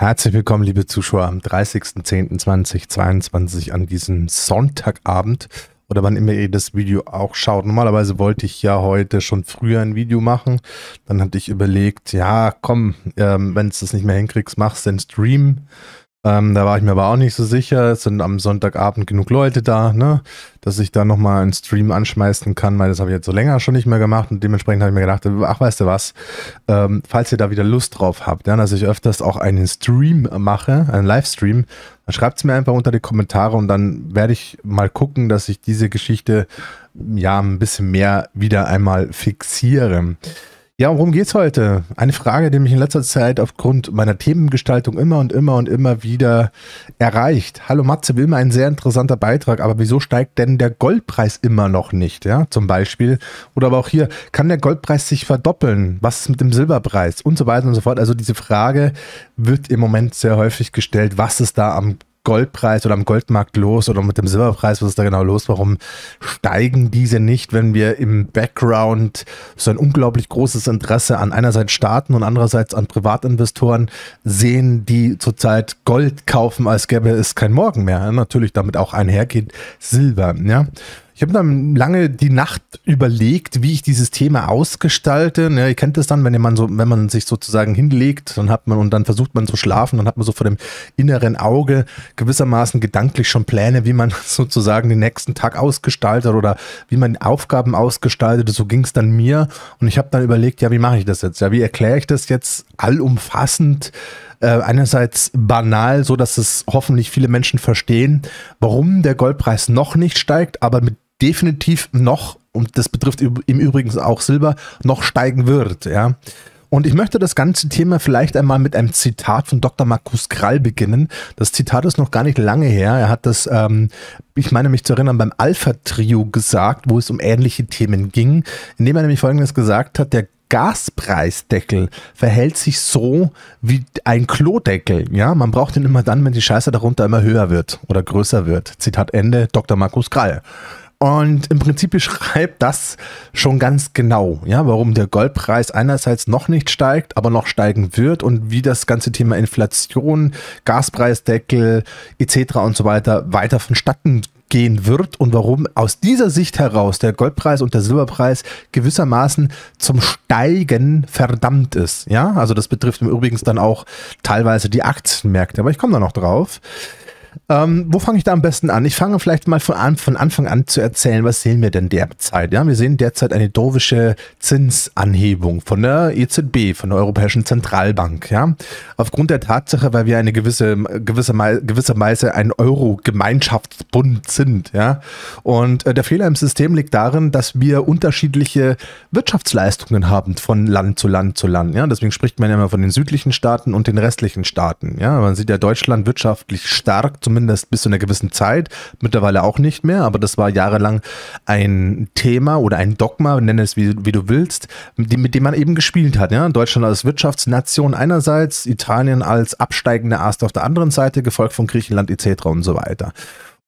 Herzlich willkommen, liebe Zuschauer, am 30.10.2022 an diesem Sonntagabend oder wann immer ihr das Video auch schaut. Normalerweise wollte ich ja heute schon früher ein Video machen. Dann hatte ich überlegt, ja, komm, ähm, wenn du das nicht mehr hinkriegst, machst den Stream. Ähm, da war ich mir aber auch nicht so sicher. Es sind am Sonntagabend genug Leute da, ne? dass ich da nochmal einen Stream anschmeißen kann, weil das habe ich jetzt so länger schon nicht mehr gemacht und dementsprechend habe ich mir gedacht, ach weißt du was, ähm, falls ihr da wieder Lust drauf habt, ja, dass ich öfters auch einen Stream mache, einen Livestream, dann schreibt es mir einfach unter die Kommentare und dann werde ich mal gucken, dass ich diese Geschichte ja ein bisschen mehr wieder einmal fixiere. Ja, worum geht's heute? Eine Frage, die mich in letzter Zeit aufgrund meiner Themengestaltung immer und immer und immer wieder erreicht. Hallo Matze, Wilma, ein sehr interessanter Beitrag, aber wieso steigt denn der Goldpreis immer noch nicht? Ja, zum Beispiel. Oder aber auch hier, kann der Goldpreis sich verdoppeln? Was ist mit dem Silberpreis? Und so weiter und so fort. Also diese Frage wird im Moment sehr häufig gestellt, was ist da am Goldpreis oder am Goldmarkt los oder mit dem Silberpreis? Was ist da genau los? Warum steigen diese nicht, wenn wir im Background so ein unglaublich großes Interesse an einerseits Staaten und andererseits an Privatinvestoren sehen, die zurzeit Gold kaufen, als gäbe es kein Morgen mehr? Ne? Natürlich damit auch einhergeht Silber. Ja? Ich habe dann lange die Nacht überlegt, wie ich dieses Thema ausgestalte. Ja, ne? ihr kennt das dann, wenn man so, wenn man sich sozusagen hinlegt, dann hat man und dann versucht man zu schlafen, dann hat man so vor dem inneren Auge gewissermaßen gedanklich schon Pläne, wie man sozusagen den nächsten Tag ausgestaltet oder wie man Aufgaben ausgestaltet. So ging es dann mir und ich habe dann überlegt, ja, wie mache ich das jetzt? Ja, wie erkläre ich das jetzt allumfassend? Äh, einerseits banal, so dass es hoffentlich viele Menschen verstehen, warum der Goldpreis noch nicht steigt, aber mit definitiv noch, und das betrifft im Übrigen auch Silber, noch steigen wird. Ja. Und ich möchte das ganze Thema vielleicht einmal mit einem Zitat von Dr. Markus Krall beginnen. Das Zitat ist noch gar nicht lange her. Er hat das, ähm, ich meine mich zu erinnern, beim Alpha-Trio gesagt, wo es um ähnliche Themen ging, indem er nämlich Folgendes gesagt hat, der Gaspreisdeckel verhält sich so wie ein Klodeckel. Ja, man braucht ihn immer dann, wenn die Scheiße darunter immer höher wird oder größer wird. Zitat Ende, Dr. Markus Krall. Und im Prinzip beschreibt das schon ganz genau, ja, warum der Goldpreis einerseits noch nicht steigt, aber noch steigen wird und wie das ganze Thema Inflation, Gaspreisdeckel etc. und so weiter weiter vonstatten gehen wird und warum aus dieser Sicht heraus der Goldpreis und der Silberpreis gewissermaßen zum Steigen verdammt ist. Ja, also das betrifft übrigens dann auch teilweise die Aktienmärkte, aber ich komme da noch drauf. Ähm, wo fange ich da am besten an? Ich fange vielleicht mal von, an, von, Anfang an zu erzählen, was sehen wir denn derzeit? Ja, wir sehen derzeit eine dovische Zinsanhebung von der EZB, von der Europäischen Zentralbank. Ja, aufgrund der Tatsache, weil wir eine gewisse, gewisse, gewissermaßen ein Euro-Gemeinschaftsbund sind. Ja, und äh, der Fehler im System liegt darin, dass wir unterschiedliche Wirtschaftsleistungen haben von Land zu Land zu Land. Ja, deswegen spricht man ja immer von den südlichen Staaten und den restlichen Staaten. Ja, man sieht ja Deutschland wirtschaftlich stark zumindest bis zu einer gewissen Zeit, mittlerweile auch nicht mehr, aber das war jahrelang ein Thema oder ein Dogma, nenne es wie, wie du willst, mit dem, mit dem man eben gespielt hat. Ja? Deutschland als Wirtschaftsnation einerseits, Italien als absteigender Ast auf der anderen Seite, gefolgt von Griechenland etc. und so weiter.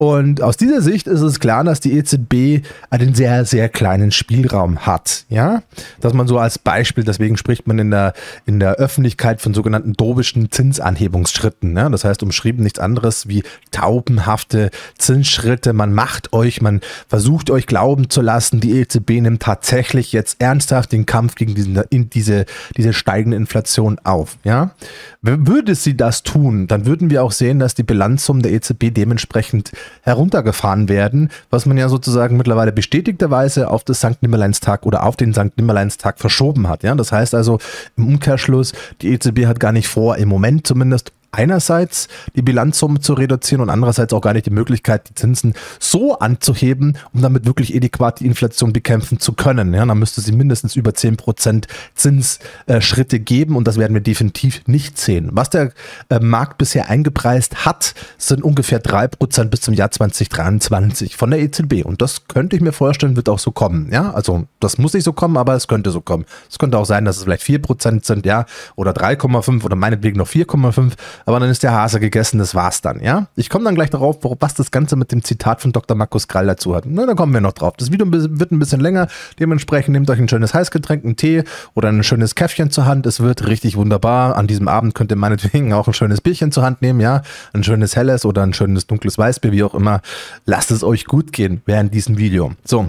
Und aus dieser Sicht ist es klar, dass die EZB einen sehr, sehr kleinen Spielraum hat. Ja, dass man so als Beispiel, deswegen spricht man in der, in der Öffentlichkeit von sogenannten dobischen Zinsanhebungsschritten. Ja? Ne? Das heißt, umschrieben nichts anderes wie taubenhafte Zinsschritte. Man macht euch, man versucht euch glauben zu lassen, die EZB nimmt tatsächlich jetzt ernsthaft den Kampf gegen diesen, diese, diese steigende Inflation auf. Ja, würde sie das tun, dann würden wir auch sehen, dass die Bilanzsumme der EZB dementsprechend heruntergefahren werden, was man ja sozusagen mittlerweile bestätigterweise auf das St. Nimmerleinstag oder auf den St. Nimmerleinstag verschoben hat. Ja? Das heißt also im Umkehrschluss, die EZB hat gar nicht vor, im Moment zumindest einerseits die Bilanzsumme zu reduzieren und andererseits auch gar nicht die Möglichkeit, die Zinsen so anzuheben, um damit wirklich adäquat die Inflation bekämpfen zu können. Ja, dann müsste sie mindestens über 10% Zinsschritte geben und das werden wir definitiv nicht sehen. Was der äh, Markt bisher eingepreist hat, sind ungefähr 3% bis zum Jahr 2023 von der EZB und das könnte ich mir vorstellen, wird auch so kommen. Ja, also das muss nicht so kommen, aber es könnte so kommen. Es könnte auch sein, dass es vielleicht 4% sind, ja, oder 3,5 oder meinetwegen noch 4,5 aber dann ist der Hase gegessen, das war's dann, ja? Ich komme dann gleich darauf, was das Ganze mit dem Zitat von Dr. Markus Krall dazu hat. Na, da kommen wir noch drauf. Das Video wird ein bisschen länger, dementsprechend nehmt euch ein schönes Heißgetränk, einen Tee oder ein schönes Käffchen zur Hand. Es wird richtig wunderbar. An diesem Abend könnt ihr meinetwegen auch ein schönes Bierchen zur Hand nehmen, ja? Ein schönes helles oder ein schönes dunkles Weißbier, wie auch immer. Lasst es euch gut gehen während diesem Video. So.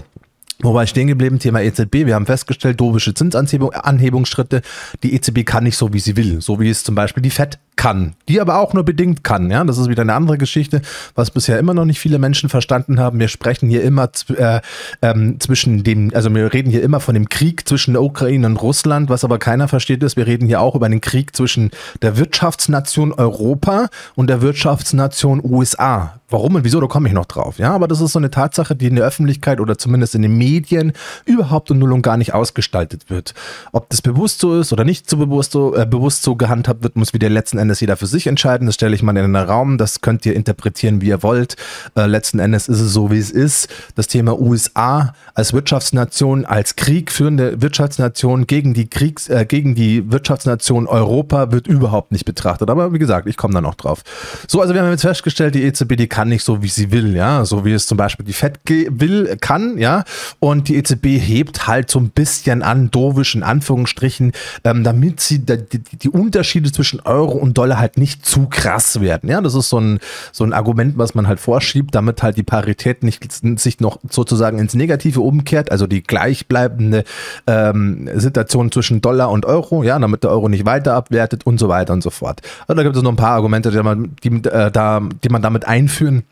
Wobei stehen geblieben, Thema EZB. Wir haben festgestellt, dovische Zinsanhebungsschritte. Die EZB kann nicht so, wie sie will. So wie es zum Beispiel die FED kann, die aber auch nur bedingt kann. Ja, das ist wieder eine andere Geschichte, was bisher immer noch nicht viele Menschen verstanden haben. Wir sprechen hier immer äh, ähm, zwischen dem, also wir reden hier immer von dem Krieg zwischen der Ukraine und Russland, was aber keiner versteht ist, wir reden hier auch über den Krieg zwischen der Wirtschaftsnation Europa und der Wirtschaftsnation USA. Warum und wieso, da komme ich noch drauf. Ja, aber das ist so eine Tatsache, die in der Öffentlichkeit oder zumindest in den Medien überhaupt und null und gar nicht ausgestaltet wird. Ob das bewusst so ist oder nicht so bewusst so, äh, bewusst so gehandhabt wird, muss wieder letzten Endes jeder für sich entscheiden. Das stelle ich mal in den Raum. Das könnt ihr interpretieren, wie ihr wollt. Äh, letzten Endes ist es so, wie es ist. Das Thema USA als Wirtschaftsnation, als kriegführende Wirtschaftsnation gegen die Kriegs, äh, gegen die Wirtschaftsnation Europa wird überhaupt nicht betrachtet. Aber wie gesagt, ich komme da noch drauf. So, also wir haben jetzt festgestellt, die EZB, die kann nicht so, wie sie will, ja. So wie es zum Beispiel die FED will, kann, ja. Und die EZB hebt halt so ein bisschen an, doofisch in Anführungsstrichen, ähm, damit sie die, die Unterschiede zwischen Euro und Dollar halt nicht zu krass werden. Ja, das ist so ein, so ein Argument, was man halt vorschiebt, damit halt die Parität nicht sich noch sozusagen ins Negative umkehrt, also die gleichbleibende ähm, Situation zwischen Dollar und Euro, ja, damit der Euro nicht weiter abwertet und so weiter und so fort. Also da gibt es noch ein paar Argumente, die man, die, äh, da, die man damit einführen kann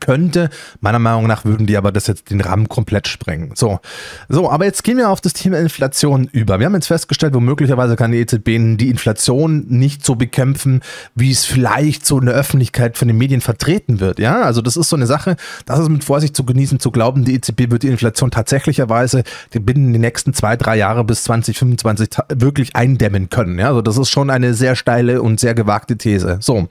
könnte. Meiner Meinung nach würden die aber das jetzt den Rahmen komplett sprengen. So, so aber jetzt gehen wir auf das Thema Inflation über. Wir haben jetzt festgestellt, womöglicherweise kann die EZB die Inflation nicht so bekämpfen, wie es vielleicht so in der Öffentlichkeit von den Medien vertreten wird. Ja, also das ist so eine Sache, das ist mit Vorsicht zu genießen, zu glauben, die EZB wird die Inflation tatsächlicherweise binnen die nächsten zwei, drei Jahre bis 2025 wirklich eindämmen können. Ja, also das ist schon eine sehr steile und sehr gewagte These. So,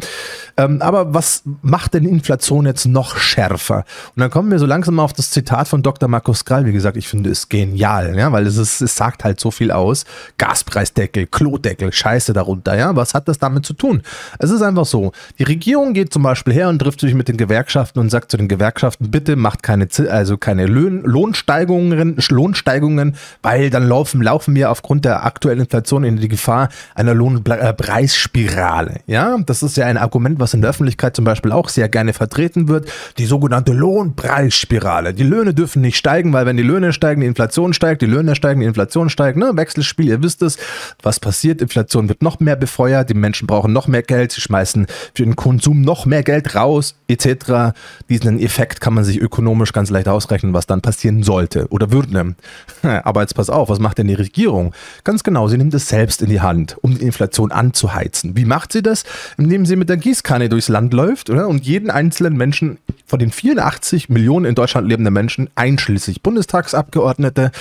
ähm, aber was macht denn Inflation jetzt noch schärfer. Und dann kommen wir so langsam auf das Zitat von Dr. Markus Krall. Wie gesagt, ich finde es genial, ja, weil es, ist, es sagt halt so viel aus. Gaspreisdeckel, Klodeckel, Scheiße darunter, ja. Was hat das damit zu tun? Es ist einfach so. Die Regierung geht zum Beispiel her und trifft sich mit den Gewerkschaften und sagt zu den Gewerkschaften, bitte macht keine, also keine Löhn, Lohnsteigerungen, Lohnsteigerungen, weil dann laufen, laufen wir aufgrund der aktuellen Inflation in die Gefahr einer Lohnpreisspirale. ja, das ist ja ein Argument, was in der Öffentlichkeit zum Beispiel auch sehr gerne vertreten wird die sogenannte Lohnpreisspirale. Die Löhne dürfen nicht steigen, weil wenn die Löhne steigen, die Inflation steigt, die Löhne steigen, die Inflation steigt. Ne? Wechselspiel, ihr wisst es. Was passiert? Inflation wird noch mehr befeuert, die Menschen brauchen noch mehr Geld, sie schmeißen für den Konsum noch mehr Geld raus, etc. Diesen Effekt kann man sich ökonomisch ganz leicht ausrechnen, was dann passieren sollte oder würde. Aber jetzt pass auf, was macht denn die Regierung? Ganz genau, sie nimmt es selbst in die Hand, um die Inflation anzuheizen. Wie macht sie das? Indem sie mit der Gießkanne durchs Land läuft oder? und jeden einzelnen Menschen von den 84 Millionen in Deutschland lebenden Menschen, einschließlich Bundestagsabgeordnete,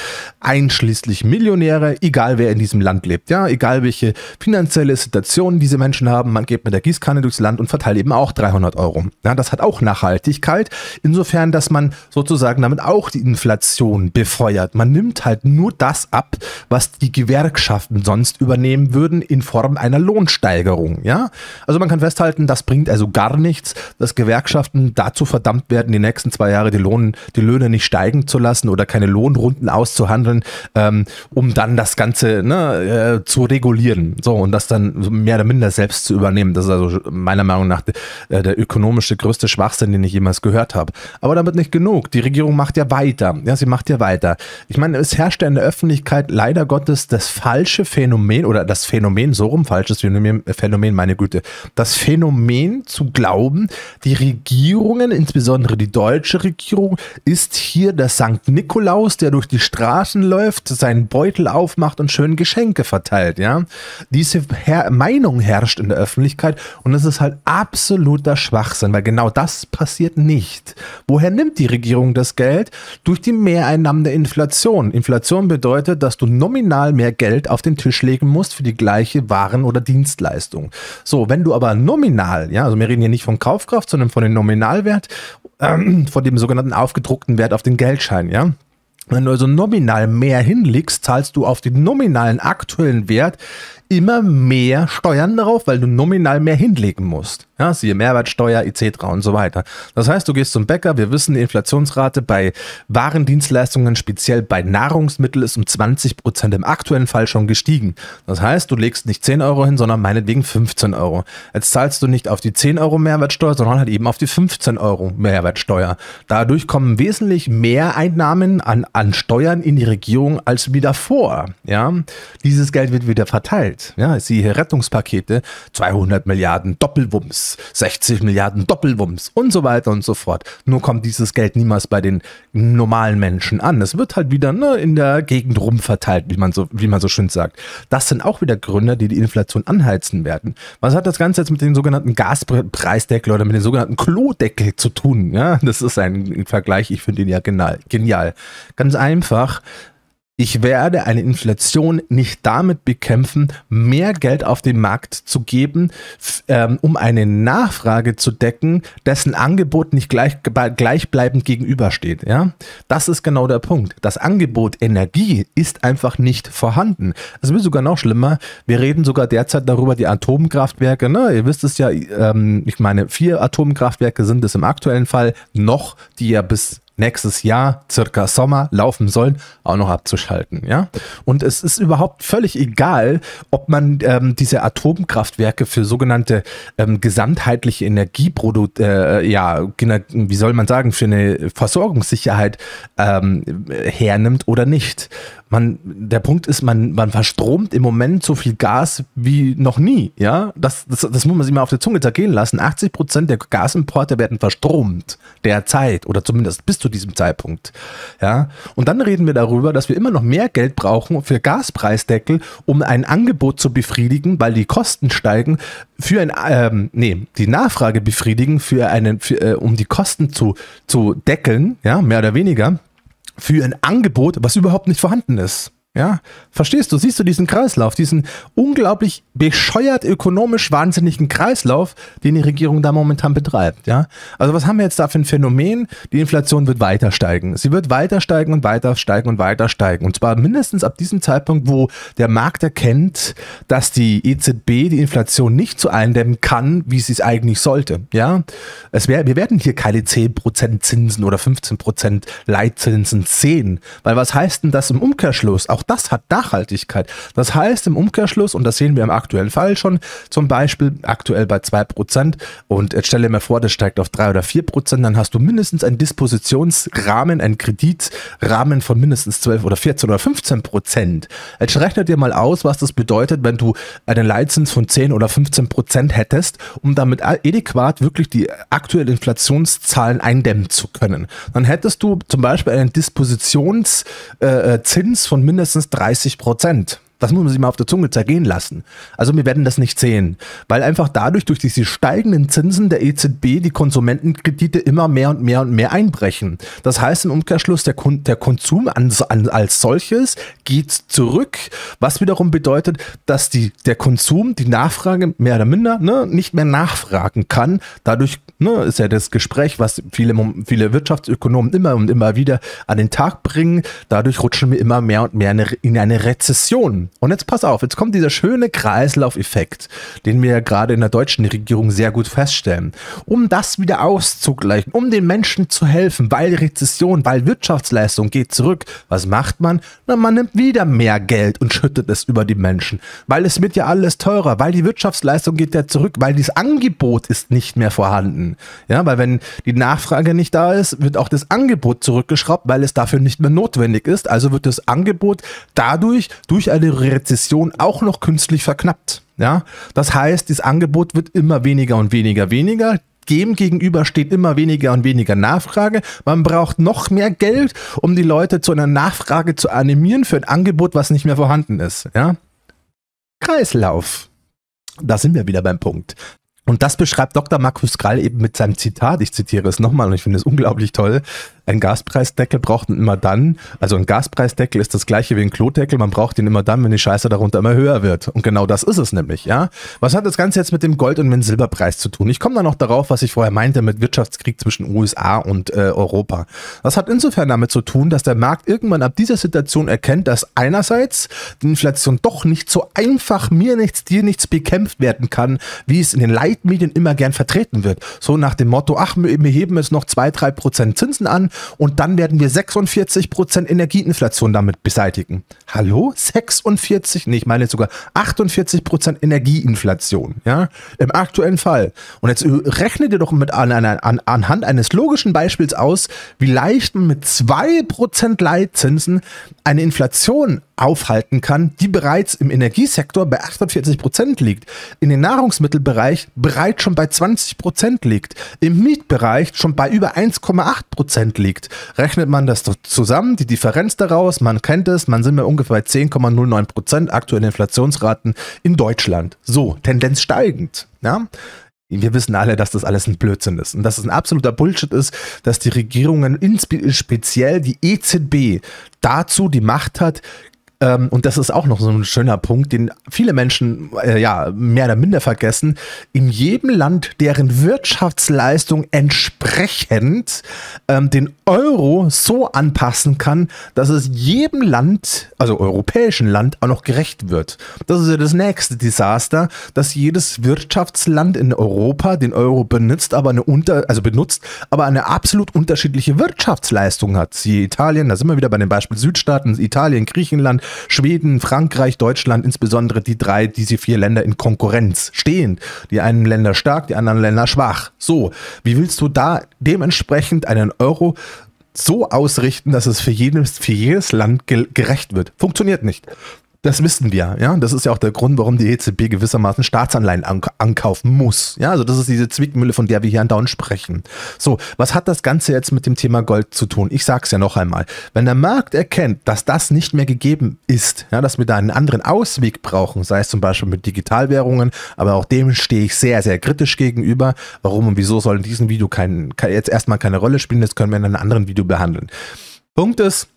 einschließlich Millionäre, egal wer in diesem Land lebt, ja, egal welche finanzielle Situation diese Menschen haben, man geht mit der Gießkanne durchs Land und verteilt eben auch 300 Euro. Ja, das hat auch Nachhaltigkeit, insofern, dass man sozusagen damit auch die Inflation befeuert. Man nimmt halt nur das ab, was die Gewerkschaften sonst übernehmen würden in Form einer Lohnsteigerung, ja. Also man kann festhalten, das bringt also gar nichts, dass Gewerkschaften dazu dazu verdammt werden, die nächsten zwei Jahre die, Lohn, die Löhne nicht steigen zu lassen oder keine Lohnrunden auszuhandeln, ähm, um dann das Ganze ne, äh, zu regulieren. So, und das dann mehr oder minder selbst zu übernehmen. Das ist also meiner Meinung nach äh, der ökonomische größte Schwachsinn, den ich jemals gehört habe. Aber damit nicht genug. Die Regierung macht ja weiter. Ja, sie macht ja weiter. Ich meine, es herrscht ja in der Öffentlichkeit leider Gottes das falsche Phänomen oder das Phänomen, so rum falsches Phänomen, Phänomen meine Güte, das Phänomen zu glauben, die Regierung Regierungen, insbesondere die deutsche Regierung, ist hier der Sankt Nikolaus, der durch die Straßen läuft, seinen Beutel aufmacht und schön Geschenke verteilt. Ja? Diese Her Meinung herrscht in der Öffentlichkeit und das ist halt absoluter Schwachsinn, weil genau das passiert nicht. Woher nimmt die Regierung das Geld? Durch die Mehreinnahmen der Inflation. Inflation bedeutet, dass du nominal mehr Geld auf den Tisch legen musst für die gleiche Waren- oder Dienstleistung. So, wenn du aber nominal, ja, also wir reden hier nicht von Kaufkraft, sondern von den Nominalwerten, Nominalwert ähm, von dem sogenannten aufgedruckten Wert auf den Geldschein, ja. Wenn du also nominal mehr hinlegst, zahlst du auf den nominalen aktuellen Wert immer mehr Steuern darauf, weil du nominal mehr hinlegen musst. Ja, siehe Mehrwertsteuer etc. und so weiter. Das heißt, du gehst zum Bäcker, wir wissen, die Inflationsrate bei Warendienstleistungen, speziell bei Nahrungsmitteln, ist um 20% im aktuellen Fall schon gestiegen. Das heißt, du legst nicht 10 Euro hin, sondern meinetwegen 15 Euro. Jetzt zahlst du nicht auf die 10 Euro Mehrwertsteuer, sondern halt eben auf die 15 Euro Mehrwertsteuer. Dadurch kommen wesentlich mehr Einnahmen an, an Steuern in die Regierung als wieder vor. Ja, dieses Geld wird wieder verteilt. Ja, siehe Rettungspakete, ne? 200 Milliarden Doppelwumms. 60 Milliarden Doppelwumms und so weiter und so fort. Nur kommt dieses Geld niemals bei den normalen Menschen an. Es wird halt wieder ne, in der Gegend rumverteilt, wie man, so, wie man so schön sagt. Das sind auch wieder Gründe, die die Inflation anheizen werden. Was hat das Ganze jetzt mit dem sogenannten Gaspreisdeckel oder mit dem sogenannten Klodeckel zu tun? Ja, das ist ein Vergleich, ich finde ihn ja genial. genial. Ganz einfach, ich werde eine Inflation nicht damit bekämpfen, mehr Geld auf den Markt zu geben, ähm, um eine Nachfrage zu decken, dessen Angebot nicht gleich, gleichbleibend gegenübersteht. Ja? Das ist genau der Punkt. Das Angebot Energie ist einfach nicht vorhanden. Es wird sogar noch schlimmer. Wir reden sogar derzeit darüber, die Atomkraftwerke, ne? ihr wisst es ja, ähm, ich meine, vier Atomkraftwerke sind es im aktuellen Fall noch, die ja bis nächstes Jahr, circa Sommer, laufen sollen, auch noch abzuschalten. Ja? Und es ist überhaupt völlig egal, ob man ähm, diese Atomkraftwerke für sogenannte ähm, gesamtheitliche Energieprodukt, äh, ja, wie soll man sagen, für eine Versorgungssicherheit ähm, hernimmt oder nicht. Man, der Punkt ist, man, man verstromt im Moment so viel Gas wie noch nie. Ja? Das, das, das muss man sich mal auf der Zunge zergehen lassen. 80 Prozent der Gasimporte werden verstromt derzeit oder zumindest bis zu diesem Zeitpunkt. Ja? Und dann reden wir darüber, dass wir immer noch mehr Geld brauchen für Gaspreisdeckel, um ein Angebot zu befriedigen, weil die Kosten steigen, für ein, ähm, nee, die Nachfrage befriedigen, für einen, für, äh, um die Kosten zu, zu deckeln, ja, mehr oder weniger, für ein Angebot, was überhaupt nicht vorhanden ist. Ja, verstehst du? Siehst du diesen Kreislauf, diesen unglaublich bescheuert ökonomisch wahnsinnigen Kreislauf, den die Regierung da momentan betreibt? Ja, also was haben wir jetzt da für ein Phänomen? Die Inflation wird weiter steigen. Sie wird weiter steigen und weiter steigen und weiter steigen. Und zwar mindestens ab diesem Zeitpunkt, wo der Markt erkennt, dass die EZB die Inflation nicht so eindämmen kann, wie sie es eigentlich sollte. Ja, es wär, wir werden hier keine 10% Zinsen oder 15% Leitzinsen sehen. Weil was heißt denn das im Umkehrschluss? Auch auch das hat Nachhaltigkeit. Das heißt im Umkehrschluss, und das sehen wir im aktuellen Fall schon, zum Beispiel aktuell bei 2% und jetzt stelle mir vor, das steigt auf 3 oder 4%, dann hast du mindestens einen Dispositionsrahmen, einen Kreditrahmen von mindestens 12 oder 14 oder 15%. Jetzt rechne dir mal aus, was das bedeutet, wenn du einen Leitzins von 10 oder 15% hättest, um damit adäquat wirklich die aktuellen Inflationszahlen eindämmen zu können. Dann hättest du zum Beispiel einen Dispositionszins äh, äh von mindestens mindestens 30 Prozent. Das muss man sich mal auf der Zunge zergehen lassen. Also wir werden das nicht sehen, weil einfach dadurch durch diese steigenden Zinsen der EZB die Konsumentenkredite immer mehr und mehr und mehr einbrechen. Das heißt im Umkehrschluss, der, Kon der Konsum an, an, als solches geht zurück, was wiederum bedeutet, dass die, der Konsum, die Nachfrage mehr oder minder ne, nicht mehr nachfragen kann. Dadurch Ne, ist ja das Gespräch, was viele, viele Wirtschaftsökonomen immer und immer wieder an den Tag bringen. Dadurch rutschen wir immer mehr und mehr in eine Rezession. Und jetzt pass auf, jetzt kommt dieser schöne Kreislaufeffekt, den wir ja gerade in der deutschen Regierung sehr gut feststellen. Um das wieder auszugleichen, um den Menschen zu helfen, weil Rezession, weil Wirtschaftsleistung geht zurück, was macht man? Na, man nimmt wieder mehr Geld und schüttet es über die Menschen, weil es wird ja alles teurer, weil die Wirtschaftsleistung geht ja zurück, weil dieses Angebot ist nicht mehr vorhanden. Ja, weil wenn die Nachfrage nicht da ist, wird auch das Angebot zurückgeschraubt, weil es dafür nicht mehr notwendig ist. Also wird das Angebot dadurch durch eine Rezession auch noch künstlich verknappt. Ja, das heißt, das Angebot wird immer weniger und weniger, weniger dem gegenüber steht immer weniger und weniger Nachfrage. Man braucht noch mehr Geld, um die Leute zu einer Nachfrage zu animieren für ein Angebot, was nicht mehr vorhanden ist. Ja? Kreislauf. Da sind wir wieder beim Punkt. Und das beschreibt Dr. Markus Krall eben mit seinem Zitat. Ich zitiere es nochmal und ich finde es unglaublich toll. Ein Gaspreisdeckel braucht man immer dann, also ein Gaspreisdeckel ist das gleiche wie ein Klodeckel, man braucht ihn immer dann, wenn die Scheiße darunter immer höher wird. Und genau das ist es nämlich, ja. Was hat das Ganze jetzt mit dem Gold- und mit dem Silberpreis zu tun? Ich komme da noch darauf, was ich vorher meinte mit Wirtschaftskrieg zwischen USA und äh, Europa. Das hat insofern damit zu tun, dass der Markt irgendwann ab dieser Situation erkennt, dass einerseits die Inflation doch nicht so einfach mir nichts, dir nichts bekämpft werden kann, wie es in den Leitmedien immer gern vertreten wird. So nach dem Motto, ach, wir heben jetzt noch zwei, drei Prozent Zinsen an, und dann werden wir 46% Energieinflation damit beseitigen. Hallo? 46? Nee, ich meine jetzt sogar 48% Energieinflation, ja? Im aktuellen Fall. Und jetzt rechne dir doch mit an, an, anhand eines logischen Beispiels aus, wie leicht man mit 2% Leitzinsen eine Inflation aufhalten kann, die bereits im Energiesektor bei 48 Prozent liegt, in den Nahrungsmittelbereich bereits schon bei 20 Prozent liegt, im Mietbereich schon bei über 1,8 Prozent liegt. Rechnet man das zusammen, die Differenz daraus, man kennt es, man sind bei ungefähr bei 10,09 Prozent aktuellen Inflationsraten in Deutschland. So, Tendenz steigend. Ja? wir wissen alle, dass das alles ein Blödsinn ist und dass es ein absoluter Bullshit ist, dass die Regierungen, speziell die EZB, dazu die Macht hat, ähm, und das ist auch noch so ein schöner Punkt, den viele Menschen äh, ja mehr oder minder vergessen. In jedem Land, deren Wirtschaftsleistung entsprechend ähm, den Euro so anpassen kann, dass es jedem Land, also europäischen Land, auch noch gerecht wird. Das ist ja das nächste Desaster, dass jedes Wirtschaftsland in Europa den Euro benutzt, aber eine unter, also benutzt, aber eine absolut unterschiedliche Wirtschaftsleistung hat. Siehe Italien, da sind wir wieder bei dem Beispiel Südstaaten, Italien, Griechenland, Schweden, Frankreich, Deutschland, insbesondere die drei, diese vier Länder in Konkurrenz stehen. Die einen Länder stark, die anderen Länder schwach. So, wie willst du da dementsprechend einen Euro so ausrichten, dass es für jedes, für jedes Land gerecht wird? Funktioniert nicht. Das wissen wir, ja. Das ist ja auch der Grund, warum die EZB gewissermaßen Staatsanleihen an ankaufen muss. Ja, also das ist diese Zwickmühle, von der wir hier an andauernd sprechen. So, was hat das Ganze jetzt mit dem Thema Gold zu tun? Ich sag's ja noch einmal. Wenn der Markt erkennt, dass das nicht mehr gegeben ist, ja, dass wir da einen anderen Ausweg brauchen, sei es zum Beispiel mit Digitalwährungen, aber auch dem stehe ich sehr, sehr kritisch gegenüber. Warum und wieso soll in diesem Video kein, jetzt erstmal keine Rolle spielen, das können wir in einem anderen Video behandeln. Punkt ist,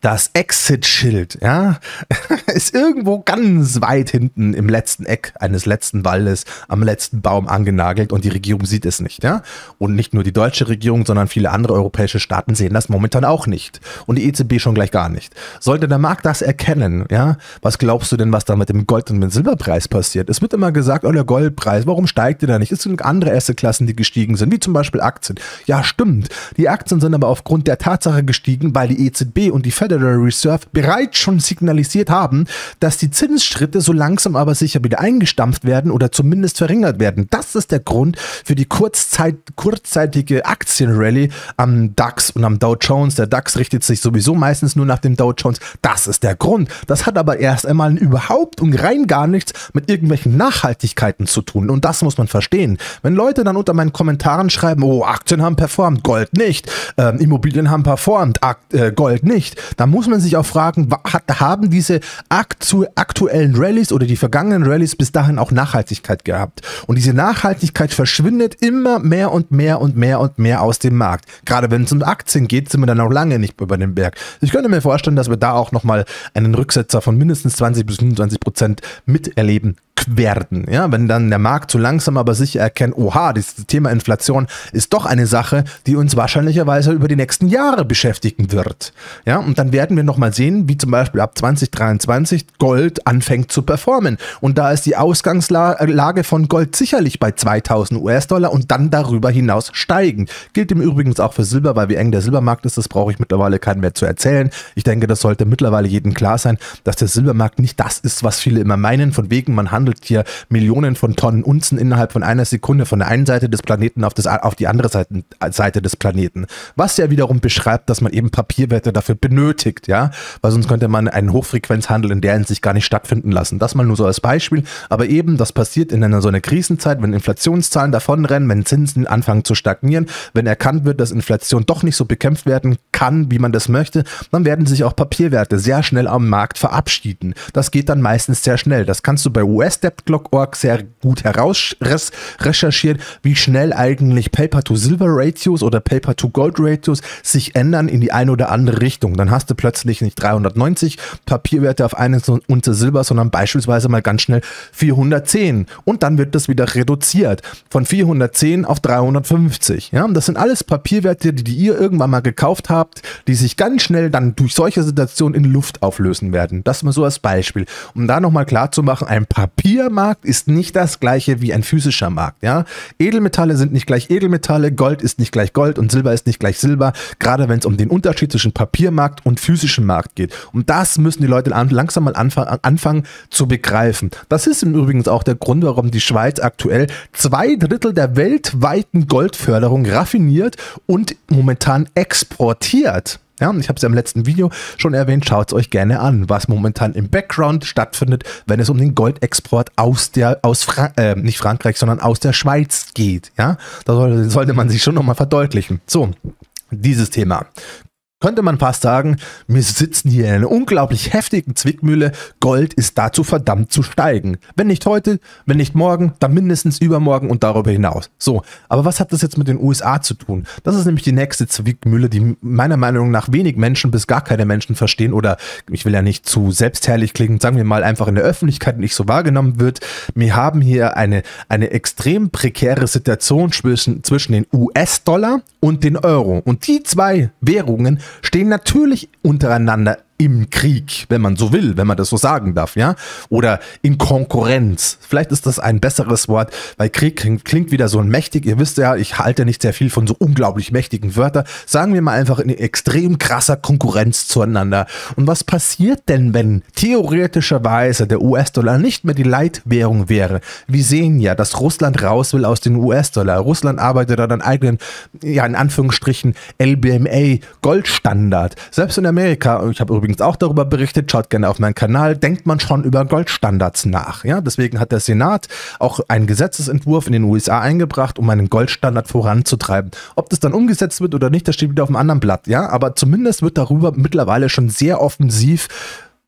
das Exit-Schild, ja, ist irgendwo ganz weit hinten im letzten Eck eines letzten Waldes am letzten Baum angenagelt und die Regierung sieht es nicht, ja. Und nicht nur die deutsche Regierung, sondern viele andere europäische Staaten sehen das momentan auch nicht. Und die EZB schon gleich gar nicht. Sollte der Markt das erkennen, ja, was glaubst du denn, was da mit dem Gold- und mit dem Silberpreis passiert? Es wird immer gesagt, oh, der Goldpreis, warum steigt der da nicht? Es sind andere erste Klassen, die gestiegen sind, wie zum Beispiel Aktien. Ja, stimmt. Die Aktien sind aber aufgrund der Tatsache gestiegen, weil die EZB und die Federal Reserve bereits schon signalisiert haben, dass die Zinsschritte so langsam aber sicher wieder eingestampft werden oder zumindest verringert werden. Das ist der Grund für die kurzzeit kurzzeitige Aktienrallye am DAX und am Dow Jones. Der DAX richtet sich sowieso meistens nur nach dem Dow Jones. Das ist der Grund. Das hat aber erst einmal überhaupt und rein gar nichts mit irgendwelchen Nachhaltigkeiten zu tun. Und das muss man verstehen. Wenn Leute dann unter meinen Kommentaren schreiben, oh, Aktien haben performt, Gold nicht, äh, Immobilien haben performt, Akt, äh, Gold nicht, da muss man sich auch fragen, haben diese aktuellen Rallyes oder die vergangenen Rallyes bis dahin auch Nachhaltigkeit gehabt? Und diese Nachhaltigkeit verschwindet immer mehr und mehr und mehr und mehr aus dem Markt. Gerade wenn es um Aktien geht, sind wir dann auch lange nicht über den Berg. Ich könnte mir vorstellen, dass wir da auch nochmal einen Rücksetzer von mindestens 20 bis 25 Prozent miterleben werden. Ja, wenn dann der Markt so langsam aber sicher erkennt, oha, das Thema Inflation ist doch eine Sache, die uns wahrscheinlicherweise über die nächsten Jahre beschäftigen wird. Ja, und dann werden wir nochmal sehen, wie zum Beispiel ab 2023 Gold anfängt zu performen. Und da ist die Ausgangslage von Gold sicherlich bei 2000 US-Dollar und dann darüber hinaus steigen. Gilt im Übrigen auch für Silber, weil wie eng der Silbermarkt ist, das brauche ich mittlerweile keinen mehr zu erzählen. Ich denke, das sollte mittlerweile jedem klar sein, dass der Silbermarkt nicht das ist, was viele immer meinen, von wegen man handelt wandelt hier Millionen von Tonnen Unzen innerhalb von einer Sekunde von der einen Seite des Planeten auf, das, auf die andere Seite, äh, Seite des Planeten. Was ja wiederum beschreibt, dass man eben Papierwerte dafür benötigt, ja, weil sonst könnte man einen Hochfrequenzhandel in der sich gar nicht stattfinden lassen. Das mal nur so als Beispiel, aber eben, das passiert in einer so einer Krisenzeit, wenn Inflationszahlen davonrennen, wenn Zinsen anfangen zu stagnieren, wenn erkannt wird, dass Inflation doch nicht so bekämpft werden kann, wie man das möchte, dann werden sich auch Papierwerte sehr schnell am Markt verabschieden. Das geht dann meistens sehr schnell. Das kannst du bei US stepglock.org sehr gut heraus recherchiert, wie schnell eigentlich Paper-to-Silver-Ratios oder Paper-to-Gold-Ratios sich ändern in die eine oder andere Richtung. Dann hast du plötzlich nicht 390 Papierwerte auf eines unter Silber, sondern beispielsweise mal ganz schnell 410. Und dann wird das wieder reduziert von 410 auf 350. Ja, das sind alles Papierwerte, die, die ihr irgendwann mal gekauft habt, die sich ganz schnell dann durch solche Situationen in Luft auflösen werden. Das mal so als Beispiel. Um da nochmal klarzumachen, ein Papier Papiermarkt ist nicht das gleiche wie ein physischer Markt. Ja? Edelmetalle sind nicht gleich Edelmetalle, Gold ist nicht gleich Gold und Silber ist nicht gleich Silber, gerade wenn es um den Unterschied zwischen Papiermarkt und physischem Markt geht. Und das müssen die Leute langsam mal anf anfangen zu begreifen. Das ist übrigens auch der Grund, warum die Schweiz aktuell zwei Drittel der weltweiten Goldförderung raffiniert und momentan exportiert. Ja, ich habe es ja im letzten Video schon erwähnt, schaut es euch gerne an, was momentan im Background stattfindet, wenn es um den Goldexport aus der, aus Fra äh, nicht Frankreich, sondern aus der Schweiz geht. Ja, da sollte, sollte man sich schon nochmal verdeutlichen. So, dieses Thema könnte man fast sagen, wir sitzen hier in einer unglaublich heftigen Zwickmühle, Gold ist dazu verdammt zu steigen. Wenn nicht heute, wenn nicht morgen, dann mindestens übermorgen und darüber hinaus. So, aber was hat das jetzt mit den USA zu tun? Das ist nämlich die nächste Zwickmühle, die meiner Meinung nach wenig Menschen bis gar keine Menschen verstehen oder ich will ja nicht zu selbstherrlich klingen, sagen wir mal einfach in der Öffentlichkeit nicht so wahrgenommen wird. Wir haben hier eine, eine extrem prekäre Situation zwischen, zwischen den US-Dollar und den Euro. Und die zwei Währungen stehen natürlich untereinander im Krieg, wenn man so will, wenn man das so sagen darf, ja? Oder in Konkurrenz. Vielleicht ist das ein besseres Wort, weil Krieg klingt wieder so ein mächtig. Ihr wisst ja, ich halte nicht sehr viel von so unglaublich mächtigen Wörtern. Sagen wir mal einfach in extrem krasser Konkurrenz zueinander. Und was passiert denn, wenn theoretischerweise der US-Dollar nicht mehr die Leitwährung wäre? Wir sehen ja, dass Russland raus will aus den US-Dollar. Russland arbeitet an einem eigenen, ja, in Anführungsstrichen, LBMA-Goldstandard. Selbst in Amerika, ich habe übrigens übrigens auch darüber berichtet, schaut gerne auf meinen Kanal, denkt man schon über Goldstandards nach. Ja, deswegen hat der Senat auch einen Gesetzesentwurf in den USA eingebracht, um einen Goldstandard voranzutreiben. Ob das dann umgesetzt wird oder nicht, das steht wieder auf einem anderen Blatt. Ja, aber zumindest wird darüber mittlerweile schon sehr offensiv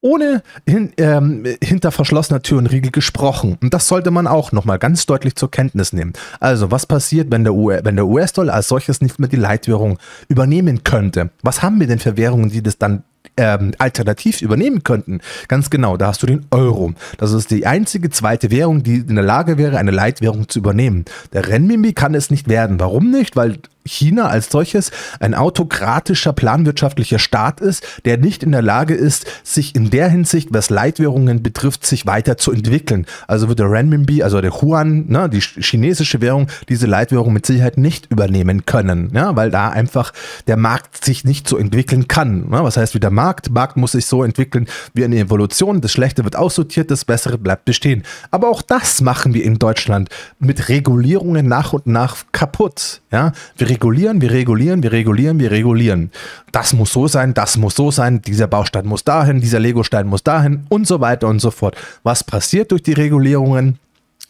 ohne hin, ähm, hinter verschlossener Tür und Riegel gesprochen. Und das sollte man auch nochmal ganz deutlich zur Kenntnis nehmen. Also, was passiert, wenn der, US-Dollar als solches nicht mehr die Leitwährung übernehmen könnte? Was haben wir denn für Währungen, die das dann ähm, alternativ übernehmen könnten. Ganz genau, da hast du den Euro. Das ist die einzige zweite Währung, die in der Lage wäre, eine Leitwährung zu übernehmen. Der Renminbi kann es nicht werden. Warum nicht? Weil China als solches ein autokratischer planwirtschaftlicher Staat ist, der nicht in der Lage ist, sich in der Hinsicht, was Leitwährungen betrifft, sich weiter zu entwickeln. Also wird der Renminbi, also der Huan, ne, die chinesische Währung, diese Leitwährung mit Sicherheit nicht übernehmen können, ja, weil da einfach der Markt sich nicht so entwickeln kann. Ne? Was heißt wie der Markt? Markt muss sich so entwickeln wie eine Evolution. Das Schlechte wird aussortiert, das Bessere bleibt bestehen. Aber auch das machen wir in Deutschland mit Regulierungen nach und nach kaputt. Ja? Wir regulieren, wir regulieren, wir regulieren, wir regulieren. Das muss so sein, das muss so sein, dieser Baustein muss dahin, dieser Legostein muss dahin und so weiter und so fort. Was passiert durch die Regulierungen?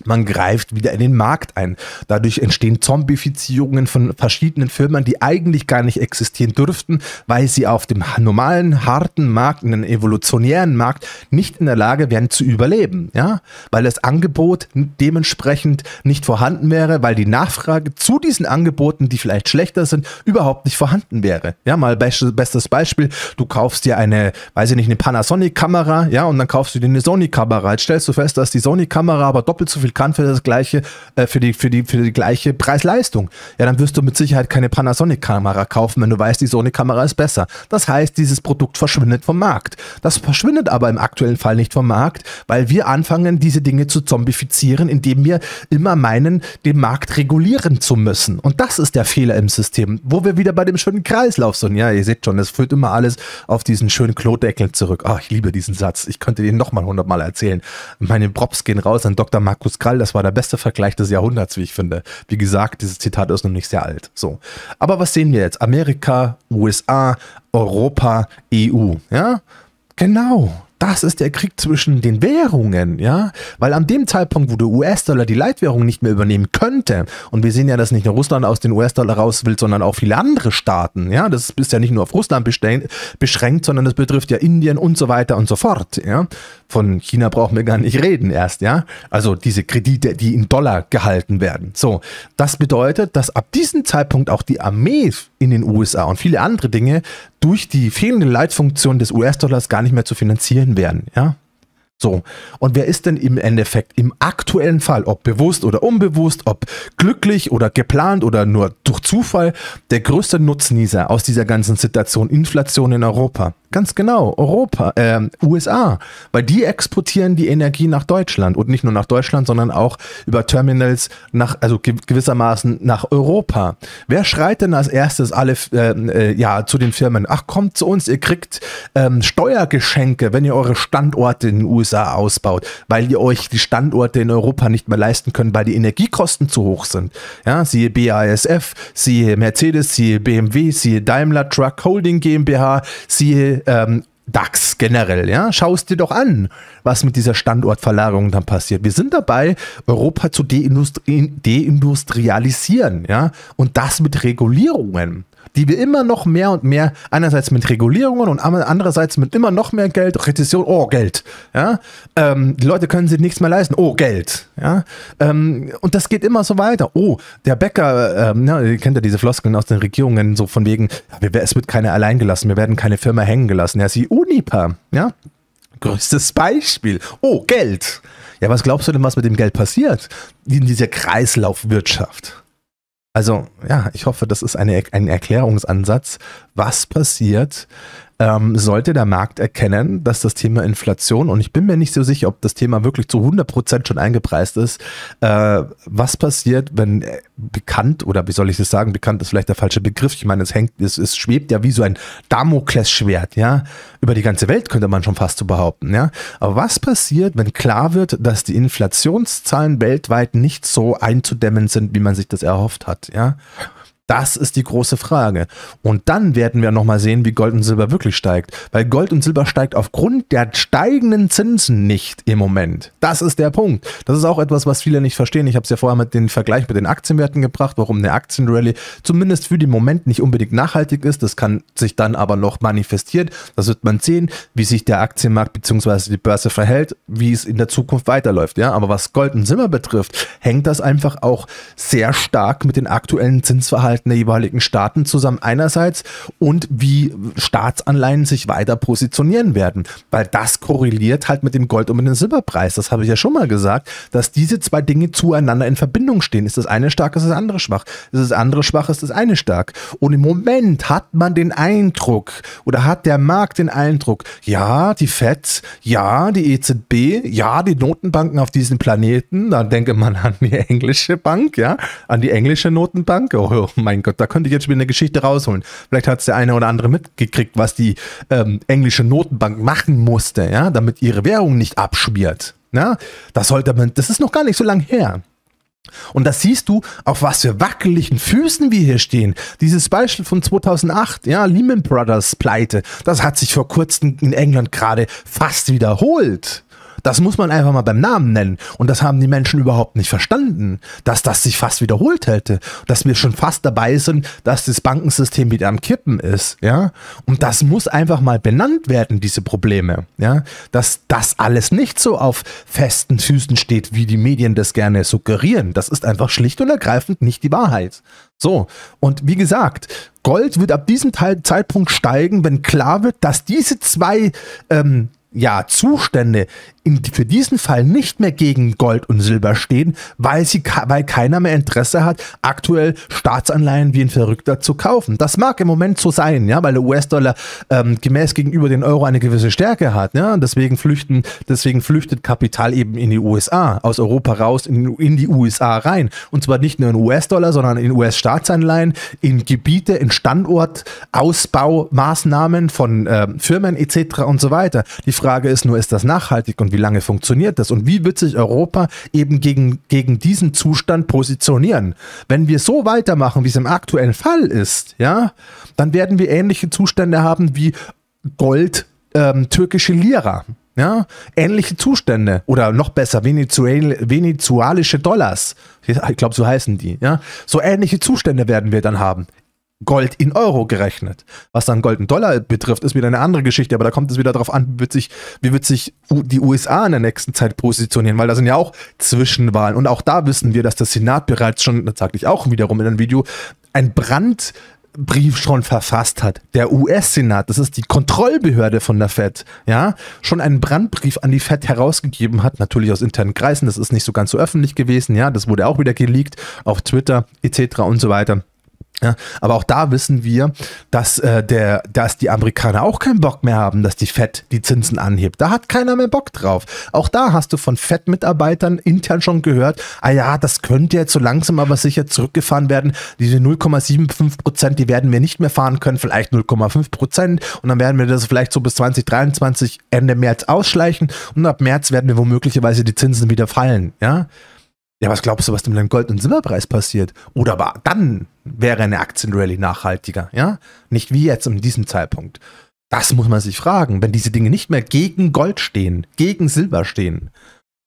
Man greift wieder in den Markt ein. Dadurch entstehen Zombifizierungen von verschiedenen Firmen, die eigentlich gar nicht existieren dürften, weil sie auf dem normalen, harten Markt, in einem evolutionären Markt, nicht in der Lage wären zu überleben. Ja? Weil das Angebot dementsprechend nicht vorhanden wäre, weil die Nachfrage zu diesen Angeboten, die vielleicht schlechter sind, überhaupt nicht vorhanden wäre. Ja, mal bestes Beispiel, du kaufst dir eine, weiß ich nicht, eine Panasonic-Kamera, ja, und dann kaufst du dir eine Sony-Kamera. Jetzt stellst du fest, dass die Sony-Kamera aber doppelt so viel viel kann für das gleiche, äh, für die, für die, für die gleiche Preis-Leistung. Ja, dann wirst du mit Sicherheit keine Panasonic-Kamera kaufen, wenn du weißt, die Sony-Kamera ist besser. Das heißt, dieses Produkt verschwindet vom Markt. Das verschwindet aber im aktuellen Fall nicht vom Markt, weil wir anfangen, diese Dinge zu zombifizieren, indem wir immer meinen, den Markt regulieren zu müssen. Und das ist der Fehler im System, wo wir wieder bei dem schönen Kreislauf sind. Ja, ihr seht schon, es führt immer alles auf diesen schönen Klodeckel zurück. Ah, oh, ich liebe diesen Satz. Ich könnte den nochmal hundertmal erzählen. Meine Props gehen raus an Dr. Markus Krall, das war der beste Vergleich des Jahrhunderts, wie ich finde. Wie gesagt, dieses Zitat ist noch nicht sehr alt. So. Aber was sehen wir jetzt? Amerika, USA, Europa, EU. Ja? Genau. Das ist der Krieg zwischen den Währungen, ja? Weil an dem Zeitpunkt, wo der US-Dollar die Leitwährung nicht mehr übernehmen könnte, und wir sehen ja, dass nicht nur Russland aus den US-Dollar raus will, sondern auch viele andere Staaten, ja? Das ist ja nicht nur auf Russland beschränkt, sondern das betrifft ja Indien und so weiter und so fort, ja? Von China brauchen wir gar nicht reden erst, ja. Also diese Kredite, die in Dollar gehalten werden. So, das bedeutet, dass ab diesem Zeitpunkt auch die Armee in den USA und viele andere Dinge durch die fehlende Leitfunktion des US-Dollars gar nicht mehr zu finanzieren werden, ja. So, und wer ist denn im Endeffekt im aktuellen Fall, ob bewusst oder unbewusst, ob glücklich oder geplant oder nur durch Zufall, der größte Nutznießer aus dieser ganzen Situation Inflation in Europa? Ganz genau, Europa, äh, USA, weil die exportieren die Energie nach Deutschland und nicht nur nach Deutschland, sondern auch über Terminals nach, also gewissermaßen nach Europa. Wer schreit denn als erstes alle äh, äh, ja zu den Firmen? Ach, kommt zu uns, ihr kriegt ähm, Steuergeschenke, wenn ihr eure Standorte in den USA ausbaut, weil ihr euch die Standorte in Europa nicht mehr leisten könnt, weil die Energiekosten zu hoch sind. Ja, siehe BASF, siehe Mercedes, siehe BMW, siehe Daimler Truck Holding GmbH, siehe ähm, DAX generell, ja, schau es dir doch an, was mit dieser Standortverlagerung dann passiert. Wir sind dabei, Europa zu deindustri deindustrialisieren, ja, und das mit Regulierungen die wir immer noch mehr und mehr, einerseits mit Regulierungen und andererseits mit immer noch mehr Geld, Rezession, oh, Geld. Ja? Ähm, die Leute können sich nichts mehr leisten, oh, Geld. Ja? Ähm, und das geht immer so weiter. Oh, der Bäcker, ähm, ja, ihr kennt ja diese Floskeln aus den Regierungen, so von wegen, ja, es wird keiner allein gelassen, wir werden keine Firma hängen gelassen. Ja, sie Unipa, ja? Größtes Beispiel. Oh, Geld. Ja, was glaubst du denn, was mit dem Geld passiert? In dieser Kreislaufwirtschaft. Also ja, ich hoffe, das ist eine, ein Erklärungsansatz, was passiert, ähm, sollte der Markt erkennen, dass das Thema Inflation, und ich bin mir nicht so sicher, ob das Thema wirklich zu 100% schon eingepreist ist, äh, was passiert, wenn äh, bekannt, oder wie soll ich das sagen, bekannt ist vielleicht der falsche Begriff, ich meine, es hängt, es, es schwebt ja wie so ein Damoklesschwert, ja, über die ganze Welt könnte man schon fast so behaupten, ja. Aber was passiert, wenn klar wird, dass die Inflationszahlen weltweit nicht so einzudämmen sind, wie man sich das erhofft hat, ja? Das ist die große Frage. Und dann werden wir nochmal sehen, wie Gold und Silber wirklich steigt. Weil Gold und Silber steigt aufgrund der steigenden Zinsen nicht im Moment. Das ist der Punkt. Das ist auch etwas, was viele nicht verstehen. Ich habe es ja vorher mit dem Vergleich mit den Aktienwerten gebracht, warum eine Aktienrallye zumindest für den Moment nicht unbedingt nachhaltig ist. Das kann sich dann aber noch manifestieren. Das wird man sehen, wie sich der Aktienmarkt bzw. die Börse verhält, wie es in der Zukunft weiterläuft. Ja, aber was Gold und Silber betrifft, hängt das einfach auch sehr stark mit den aktuellen Zinsverhalten Haushalten der jeweiligen Staaten zusammen einerseits und wie Staatsanleihen sich weiter positionieren werden, weil das korreliert halt mit dem Gold- und mit dem Silberpreis. Das habe ich ja schon mal gesagt, dass diese zwei Dinge zueinander in Verbindung stehen. Ist das eine stark, ist das andere schwach. Ist das andere schwach, ist das eine stark. Und im Moment hat man den Eindruck oder hat der Markt den Eindruck, ja, die FED, ja, die EZB, ja, die Notenbanken auf diesem Planeten, da denke man an die englische Bank, ja, an die englische Notenbank, oh, oh mein Gott, da könnte ich jetzt wieder eine Geschichte rausholen. Vielleicht hat es der eine oder andere mitgekriegt, was die ähm, englische Notenbank machen musste, ja, damit ihre Währung nicht abschmiert. Ja? Ne? Das sollte man, das ist noch gar nicht so lange her. Und da siehst du, auf was für wackeligen Füßen wir hier stehen. Dieses Beispiel von 2008, ja, Lehman Brothers Pleite, das hat sich vor kurzem in England gerade fast wiederholt. Das muss man einfach mal beim Namen nennen. Und das haben die Menschen überhaupt nicht verstanden, dass das sich fast wiederholt hätte. Dass wir schon fast dabei sind, dass das Bankensystem wieder am Kippen ist. Ja? Und das muss einfach mal benannt werden, diese Probleme. Ja? Dass das alles nicht so auf festen Füßen steht, wie die Medien das gerne suggerieren. Das ist einfach schlicht und ergreifend nicht die Wahrheit. So, und wie gesagt, Gold wird ab diesem Teil Zeitpunkt steigen, wenn klar wird, dass diese zwei ähm, ja, Zustände in, für diesen Fall nicht mehr gegen Gold und Silber stehen, weil, sie, weil keiner mehr Interesse hat, aktuell Staatsanleihen wie ein Verrückter zu kaufen. Das mag im Moment so sein, ja, weil der US-Dollar ähm, gemäß gegenüber den Euro eine gewisse Stärke hat. Ja, deswegen, flüchten, deswegen flüchtet Kapital eben in die USA, aus Europa raus, in, in die USA rein. Und zwar nicht nur in US-Dollar, sondern in US-Staatsanleihen, in Gebiete, in Standortausbaumaßnahmen von äh, Firmen etc. und so weiter. Die Frage Frage ist nur, ist das nachhaltig und wie lange funktioniert das? Und wie wird sich Europa eben gegen, gegen diesen Zustand positionieren? Wenn wir so weitermachen, wie es im aktuellen Fall ist, ja, dann werden wir ähnliche Zustände haben wie Gold, ähm, türkische Lira. Ja, ähnliche Zustände oder noch besser, Venezuel venezuelische Dollars. Ich glaube, so heißen die. Ja, so ähnliche Zustände werden wir dann haben. Gold in Euro gerechnet. Was dann Gold in Dollar betrifft, ist wieder eine andere Geschichte, aber da kommt es wieder darauf an, wie wird, sich, wie wird sich die USA in der nächsten Zeit positionieren, weil da sind ja auch Zwischenwahlen und auch da wissen wir, dass der Senat bereits schon, das sagte ich auch wiederum in einem Video, ein Brand Brief schon verfasst hat. Der US-Senat, das ist die Kontrollbehörde von der FED, ja, schon einen Brandbrief an die FED herausgegeben hat, natürlich aus internen Kreisen, das ist nicht so ganz so öffentlich gewesen, ja, das wurde auch wieder geleakt auf Twitter etc. und so weiter. Ja, aber auch da wissen wir, dass, äh, der, dass die Amerikaner auch keinen Bock mehr haben, dass die FED die Zinsen anhebt. Da hat keiner mehr Bock drauf. Auch da hast du von FED-Mitarbeitern intern schon gehört, ah ja, das könnte jetzt so langsam aber sicher zurückgefahren werden. Diese 0,75 Prozent, die werden wir nicht mehr fahren können, vielleicht 0,5 Prozent. Und dann werden wir das vielleicht so bis 2023 Ende März ausschleichen. Und ab März werden wir womöglicherweise die Zinsen wieder fallen. Ja, ja, was glaubst du, was mit dem Gold- und Silberpreis passiert? Oder aber dann wäre eine Aktienrally nachhaltiger, ja? Nicht wie jetzt um diesem Zeitpunkt. Das muss man sich fragen, wenn diese Dinge nicht mehr gegen Gold stehen, gegen Silber stehen,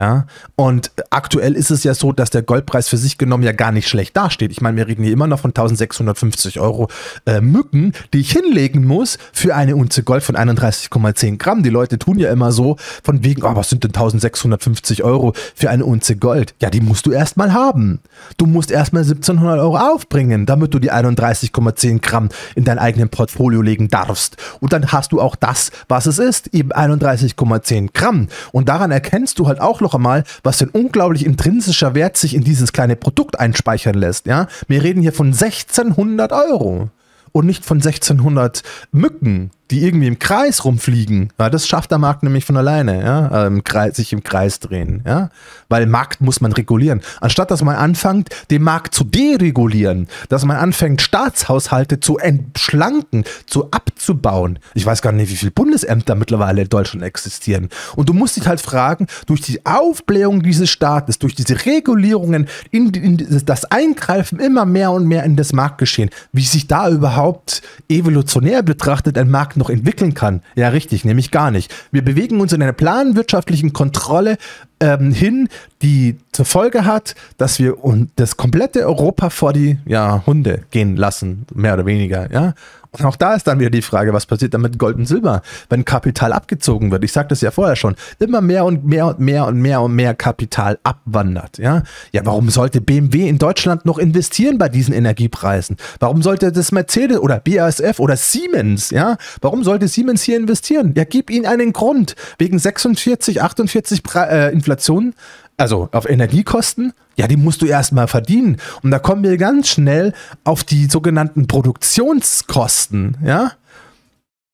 ja, und aktuell ist es ja so, dass der Goldpreis für sich genommen ja gar nicht schlecht dasteht. Ich meine, wir reden hier immer noch von 1650 Euro äh, Mücken, die ich hinlegen muss für eine Unze Gold von 31,10 Gramm. Die Leute tun ja immer so von wegen, oh, was sind denn 1650 Euro für eine Unze Gold? Ja, die musst du erstmal haben. Du musst erstmal 1700 Euro aufbringen, damit du die 31,10 Gramm in dein eigenes Portfolio legen darfst. Und dann hast du auch das, was es ist, eben 31,10 Gramm. Und daran erkennst du halt auch noch, noch einmal, was für ein unglaublich intrinsischer Wert sich in dieses kleine Produkt einspeichern lässt. Ja? Wir reden hier von 1600 Euro und nicht von 1600 Mücken die irgendwie im Kreis rumfliegen. weil das schafft der Markt nämlich von alleine, ja, im ähm, Kreis, sich im Kreis drehen, ja, weil Markt muss man regulieren. Anstatt dass man anfängt, den Markt zu deregulieren, dass man anfängt, Staatshaushalte zu entschlanken, zu abzubauen. Ich weiß gar nicht, wie viele Bundesämter mittlerweile in Deutschland existieren. Und du musst dich halt fragen, durch die Aufblähung dieses Staates, durch diese Regulierungen, in, in das Eingreifen immer mehr und mehr in das Marktgeschehen, wie sich da überhaupt evolutionär betrachtet ein Markt noch entwickeln kann. Ja, richtig, nämlich gar nicht. Wir bewegen uns in einer planwirtschaftlichen Kontrolle ähm, hin, die zur Folge hat, dass wir und das komplette Europa vor die ja, Hunde gehen lassen, mehr oder weniger. Ja, und auch da ist dann wieder die Frage, was passiert dann mit Gold und Silber, wenn Kapital abgezogen wird? Ich sagte es ja vorher schon, immer mehr und mehr und mehr und mehr und mehr Kapital abwandert. Ja, ja warum sollte BMW in Deutschland noch investieren bei diesen Energiepreisen? Warum sollte das Mercedes oder BASF oder Siemens, ja, warum sollte Siemens hier investieren? Ja, gib ihnen einen Grund. Wegen 46, 48 Pre äh, Inflation also auf Energiekosten, ja, die musst du erstmal verdienen. Und da kommen wir ganz schnell auf die sogenannten Produktionskosten, ja.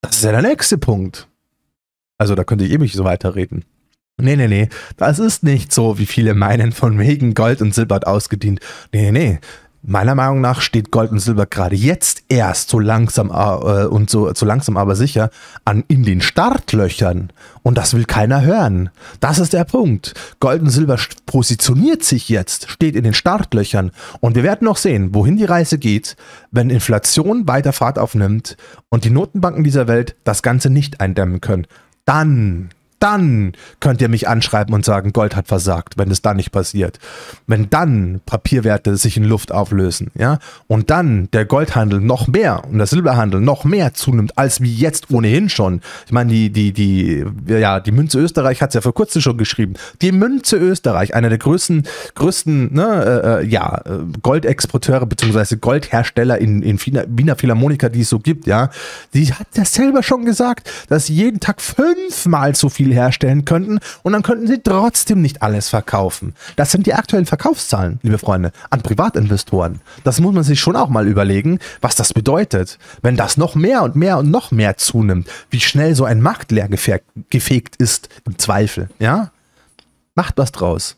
Das ist ja der nächste Punkt. Also da könnte ich eh mich so weiterreden. Nee, nee, nee, das ist nicht so, wie viele meinen, von wegen Gold und Silber ausgedient. Nee, nee, nee, Meiner Meinung nach steht Gold und Silber gerade jetzt erst so langsam äh, und so, so langsam aber sicher an in den Startlöchern und das will keiner hören. Das ist der Punkt. Gold und Silber positioniert sich jetzt, steht in den Startlöchern und wir werden noch sehen, wohin die Reise geht, wenn Inflation weiter Fahrt aufnimmt und die Notenbanken dieser Welt das Ganze nicht eindämmen können. Dann dann könnt ihr mich anschreiben und sagen, Gold hat versagt, wenn es dann nicht passiert. Wenn dann Papierwerte sich in Luft auflösen, ja, und dann der Goldhandel noch mehr und der Silberhandel noch mehr zunimmt, als wie jetzt ohnehin schon. Ich meine, die, die, die, ja, die Münze Österreich hat es ja vor kurzem schon geschrieben. Die Münze Österreich, einer der größten, größten, ne, äh, äh ja, äh, Goldexporteure bzw. Goldhersteller in, in Wiener Philharmoniker, die es so gibt, ja, die hat ja selber schon gesagt, dass jeden Tag fünfmal so viel viel herstellen könnten und dann könnten sie trotzdem nicht alles verkaufen. Das sind die aktuellen Verkaufszahlen, liebe Freunde, an Privatinvestoren. Das muss man sich schon auch mal überlegen, was das bedeutet, wenn das noch mehr und mehr und noch mehr zunimmt, wie schnell so ein Markt leer gefegt ist im Zweifel, ja? Macht was draus.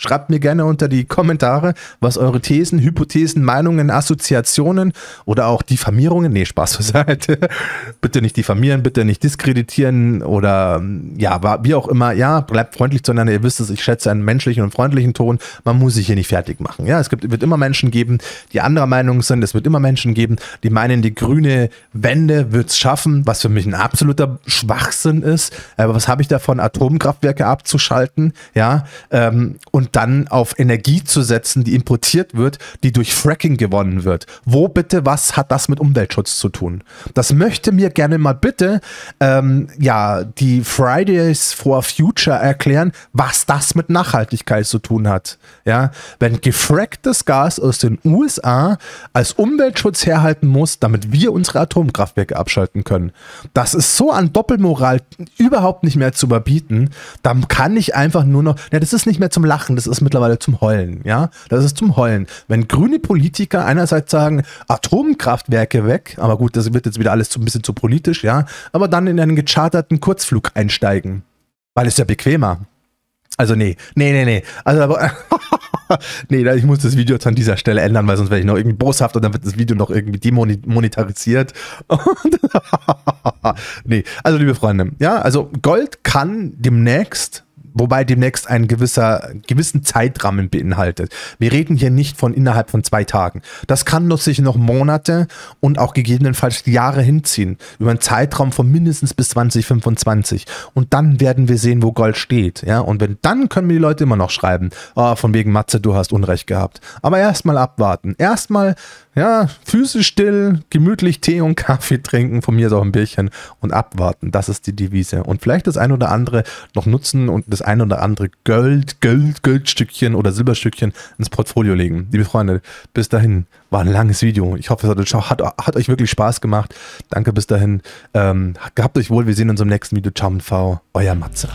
Schreibt mir gerne unter die Kommentare, was eure Thesen, Hypothesen, Meinungen, Assoziationen oder auch Diffamierungen, nee, Spaß zur Seite, bitte nicht diffamieren, bitte nicht diskreditieren oder ja, wie auch immer, ja, bleibt freundlich zueinander, ihr wisst es, ich schätze einen menschlichen und freundlichen Ton, man muss sich hier nicht fertig machen, ja, es gibt, wird immer Menschen geben, die anderer Meinung sind, es wird immer Menschen geben, die meinen, die grüne Wende wird es schaffen, was für mich ein absoluter Schwachsinn ist, aber was habe ich davon, Atomkraftwerke abzuschalten, ja, ähm, und und dann auf Energie zu setzen, die importiert wird, die durch Fracking gewonnen wird. Wo bitte was hat das mit Umweltschutz zu tun? Das möchte mir gerne mal bitte ähm, ja die Fridays for Future erklären, was das mit Nachhaltigkeit zu tun hat. Ja, wenn gefracktes Gas aus den USA als Umweltschutz herhalten muss, damit wir unsere Atomkraftwerke abschalten können. Das ist so an Doppelmoral überhaupt nicht mehr zu überbieten. Dann kann ich einfach nur noch, ja, das ist nicht mehr zum Lachen das ist mittlerweile zum Heulen, ja? Das ist zum Heulen. Wenn grüne Politiker einerseits sagen, Atomkraftwerke weg, aber gut, das wird jetzt wieder alles ein bisschen zu politisch, ja? Aber dann in einen gecharterten Kurzflug einsteigen. Weil es ja bequemer. Also nee, nee, nee, nee. Also aber, nee, ich muss das Video jetzt an dieser Stelle ändern, weil sonst werde ich noch irgendwie boshaft und dann wird das Video noch irgendwie demonetarisiert. nee, also liebe Freunde, ja, also Gold kann demnächst wobei demnächst ein gewisser gewissen Zeitrahmen beinhaltet. Wir reden hier nicht von innerhalb von zwei Tagen. Das kann sich noch Monate und auch gegebenenfalls Jahre hinziehen über einen Zeitraum von mindestens bis 2025 und dann werden wir sehen, wo Gold steht, ja? Und wenn dann können mir die Leute immer noch schreiben, oh, von wegen Matze, du hast unrecht gehabt. Aber erstmal abwarten. Erstmal ja, Füße still, gemütlich Tee und Kaffee trinken, von mir so ein Bierchen und abwarten. Das ist die Devise und vielleicht das ein oder andere noch nutzen und das ein oder andere Gold, Gold, Goldstückchen oder Silberstückchen ins Portfolio legen. Liebe Freunde, bis dahin war ein langes Video. Ich hoffe, es hat, hat euch wirklich Spaß gemacht. Danke bis dahin. Ähm, gehabt euch wohl. Wir sehen uns im nächsten Video. Ciao und V. Euer Matze.